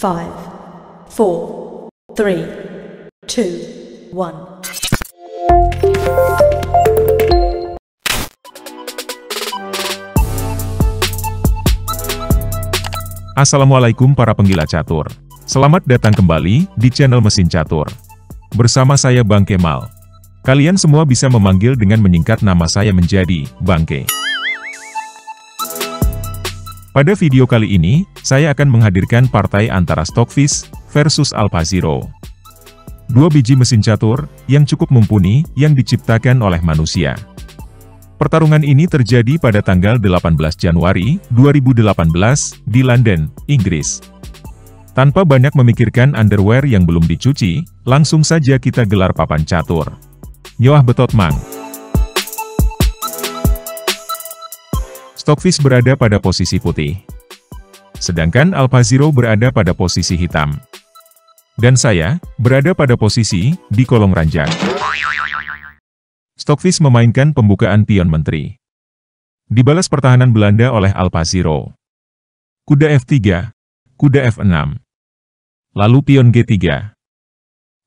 five, four, three, two, one. Assalamualaikum para penggila catur. Selamat datang kembali di channel Mesin Catur. Bersama saya Bang Kemal. Kalian semua bisa memanggil dengan menyingkat nama saya menjadi Bang Bangke. Pada video kali ini, saya akan menghadirkan partai antara Stockfish versus Alpha Zero. Dua biji mesin catur, yang cukup mumpuni, yang diciptakan oleh manusia. Pertarungan ini terjadi pada tanggal 18 Januari 2018 di London, Inggris. Tanpa banyak memikirkan underwear yang belum dicuci, langsung saja kita gelar papan catur. Nyoah Betot Mang Stockfish berada pada posisi putih. Sedangkan AlphaZero berada pada posisi hitam. Dan saya, berada pada posisi, di kolong ranjang. Stockfish memainkan pembukaan pion menteri. Dibalas pertahanan Belanda oleh AlphaZero. Kuda F3, kuda F6. Lalu pion G3.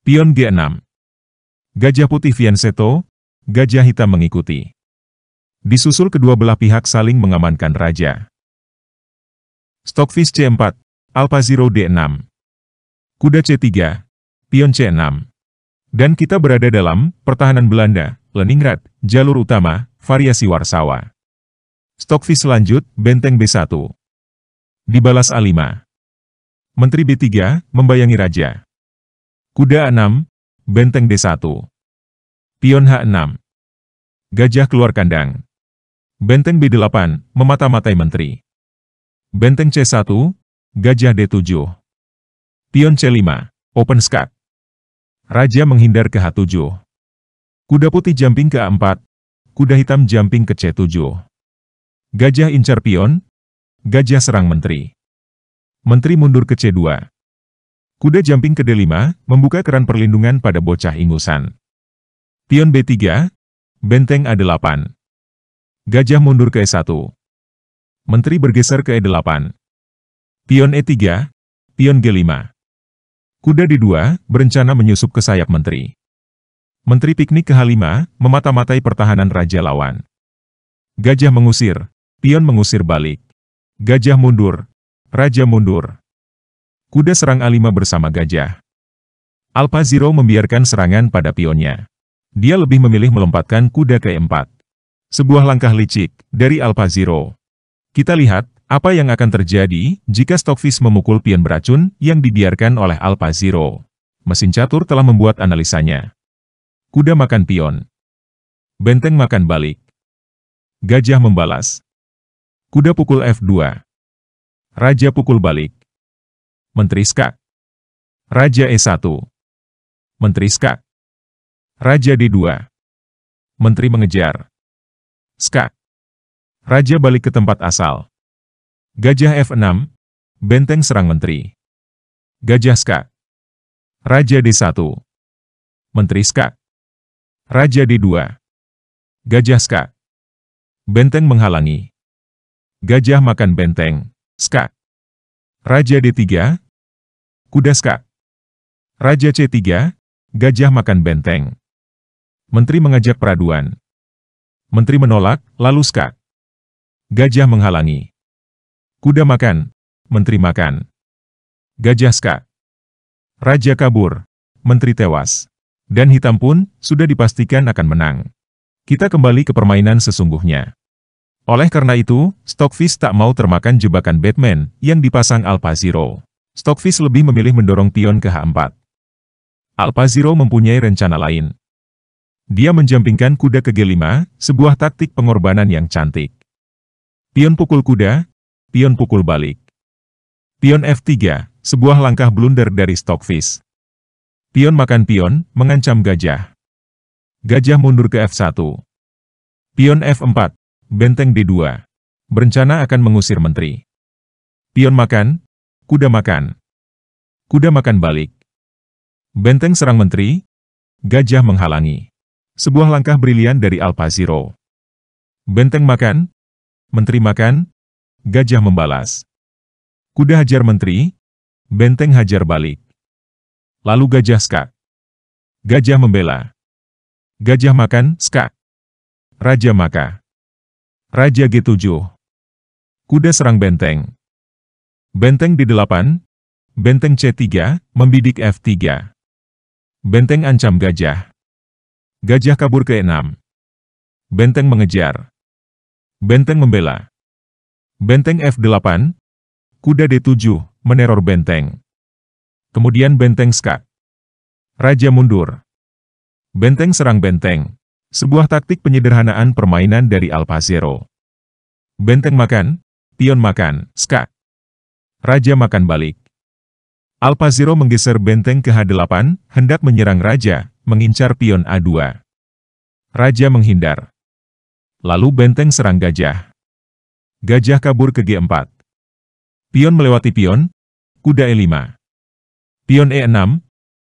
Pion G6. Gajah putih Vianceto, gajah hitam mengikuti. Disusul kedua belah pihak saling mengamankan raja. Stockfish C4, Alpha Zero D6, Kuda C3, Pion C6. Dan kita berada dalam pertahanan Belanda, Leningrad, jalur utama, variasi Warsawa. Stockfish selanjut benteng B1. Dibalas A5. Menteri B3, membayangi raja. Kuda A6, benteng D1. Pion H6. Gajah keluar kandang. Benteng B8, memata-matai menteri. Benteng C1, Gajah D7. Pion C5, Open skak. Raja menghindar ke H7. Kuda putih jumping ke A4. Kuda hitam jumping ke C7. Gajah incar pion. Gajah serang menteri. Menteri mundur ke C2. Kuda jumping ke D5, membuka keran perlindungan pada bocah ingusan. Pion B3, benteng A8. Gajah mundur ke E1. Menteri bergeser ke E8. Pion E3, pion G5. Kuda di 2 berencana menyusup ke sayap menteri. Menteri piknik ke H5, memata-matai pertahanan raja lawan. Gajah mengusir, pion mengusir balik. Gajah mundur, raja mundur. Kuda serang A5 bersama gajah. Alpha Zero membiarkan serangan pada pionnya. Dia lebih memilih melompatkan kuda ke E4. Sebuah langkah licik, dari Alpha Zero. Kita lihat, apa yang akan terjadi, jika Stockfish memukul pion beracun, yang dibiarkan oleh Alpha Zero. Mesin catur telah membuat analisanya. Kuda makan pion. Benteng makan balik. Gajah membalas. Kuda pukul F2. Raja pukul balik. Menteri skak. Raja E1. Menteri skak. Raja D2. Menteri mengejar. Skak. Raja balik ke tempat asal. Gajah F6, Benteng Serang Menteri. Gajah Skak. Raja D1. Menteri Skak. Raja D2. Gajah Skak. Benteng menghalangi. Gajah makan benteng. Skak. Raja D3. Kuda Skak. Raja C3. Gajah makan benteng. Menteri mengajak peraduan. Menteri menolak, lalu skak. Gajah menghalangi. Kuda makan. Menteri makan. Gajah skak. Raja kabur. Menteri tewas. Dan hitam pun, sudah dipastikan akan menang. Kita kembali ke permainan sesungguhnya. Oleh karena itu, Stockfish tak mau termakan jebakan Batman yang dipasang Zero. Stockfish lebih memilih mendorong pion ke H4. Zero mempunyai rencana lain. Dia menjampingkan kuda ke G5, sebuah taktik pengorbanan yang cantik. Pion pukul kuda, pion pukul balik. Pion F3, sebuah langkah blunder dari Stockfish. Pion makan pion, mengancam gajah. Gajah mundur ke F1. Pion F4, benteng D2. Berencana akan mengusir menteri. Pion makan, kuda makan. Kuda makan balik. Benteng serang menteri, gajah menghalangi. Sebuah langkah brilian dari Alpaziro. Benteng makan, menteri makan, gajah membalas. Kuda hajar menteri, benteng hajar balik. Lalu gajah skak. Gajah membela. Gajah makan, skak. Raja maka. Raja G7. Kuda serang benteng. Benteng di 8 benteng C3, membidik F3. Benteng ancam gajah. Gajah kabur ke enam. Benteng mengejar. Benteng membela. Benteng F8. Kuda D7, meneror benteng. Kemudian benteng skak. Raja mundur. Benteng serang benteng. Sebuah taktik penyederhanaan permainan dari Alpazero. Benteng makan, pion makan, skak. Raja makan balik. Alpazero menggeser benteng ke H8, hendak menyerang raja, mengincar pion A2. Raja menghindar. Lalu benteng serang gajah. Gajah kabur ke G4. Pion melewati pion, kuda E5. Pion E6,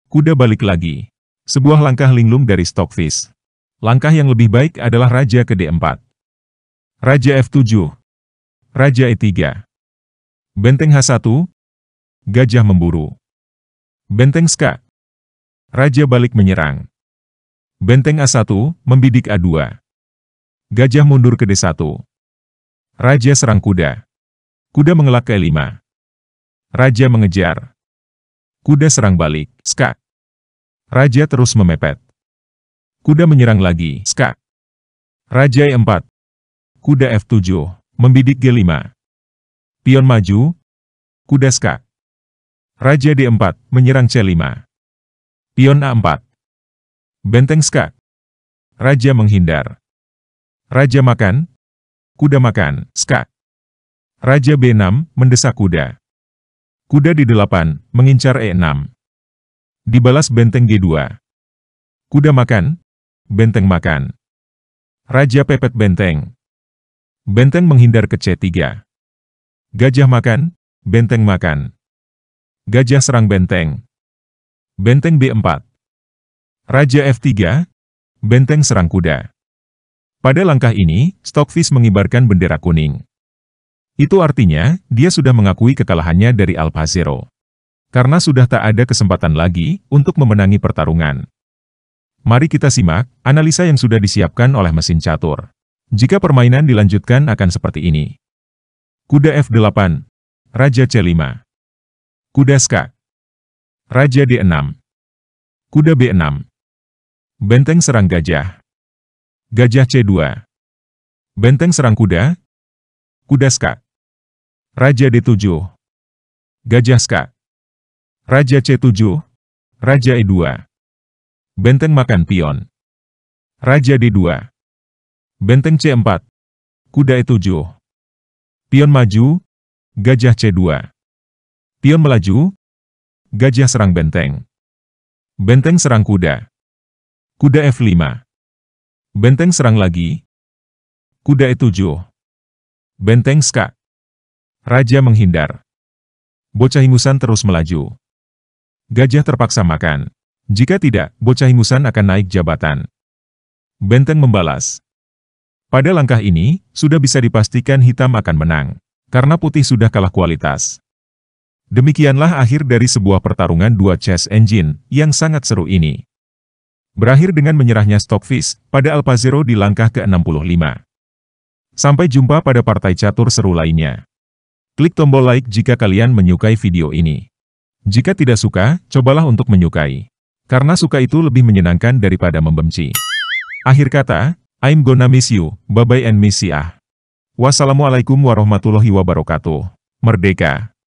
kuda balik lagi. Sebuah langkah linglung dari Stockfish. Langkah yang lebih baik adalah raja ke D4. Raja F7. Raja E3. Benteng H1. Gajah memburu. Benteng Ska. Raja balik menyerang. Benteng A1, membidik A2. Gajah mundur ke D1. Raja serang kuda. Kuda mengelak ke E5. Raja mengejar. Kuda serang balik, skak. Raja terus memepet. Kuda menyerang lagi, skak. Raja E4. Kuda F7, membidik G5. Pion maju. Kuda skak. Raja D4, menyerang C5. Pion A4 Benteng Skak Raja menghindar Raja makan Kuda makan, Skak Raja B6, mendesak kuda Kuda di 8 mengincar E6 Dibalas benteng G2 Kuda makan, benteng makan Raja pepet benteng Benteng menghindar ke C3 Gajah makan, benteng makan Gajah serang benteng Benteng B4 Raja F3 Benteng Serang Kuda Pada langkah ini, Stockfish mengibarkan bendera kuning. Itu artinya, dia sudah mengakui kekalahannya dari Zero. Karena sudah tak ada kesempatan lagi untuk memenangi pertarungan. Mari kita simak analisa yang sudah disiapkan oleh mesin catur. Jika permainan dilanjutkan akan seperti ini. Kuda F8 Raja C5 Kuda skak Raja D6. Kuda B6. Benteng serang gajah. Gajah C2. Benteng serang kuda. Kuda Ska. Raja D7. Gajah Ska. Raja C7. Raja E2. Benteng makan pion. Raja D2. Benteng C4. Kuda E7. Pion maju. Gajah C2. Pion melaju. Gajah serang benteng. Benteng serang kuda. Kuda F5. Benteng serang lagi. Kuda E7. Benteng Ska. Raja menghindar. Bocah ingusan terus melaju. Gajah terpaksa makan. Jika tidak, bocah ingusan akan naik jabatan. Benteng membalas. Pada langkah ini, sudah bisa dipastikan hitam akan menang. Karena putih sudah kalah kualitas. Demikianlah akhir dari sebuah pertarungan dua chess engine yang sangat seru ini. Berakhir dengan menyerahnya Stockfish pada AlphaZero di langkah ke-65. Sampai jumpa pada partai catur seru lainnya. Klik tombol like jika kalian menyukai video ini. Jika tidak suka, cobalah untuk menyukai. Karena suka itu lebih menyenangkan daripada membenci. Akhir kata, I'm gonna miss you, bye-bye and miss ya. Wassalamualaikum warahmatullahi wabarakatuh. Merdeka!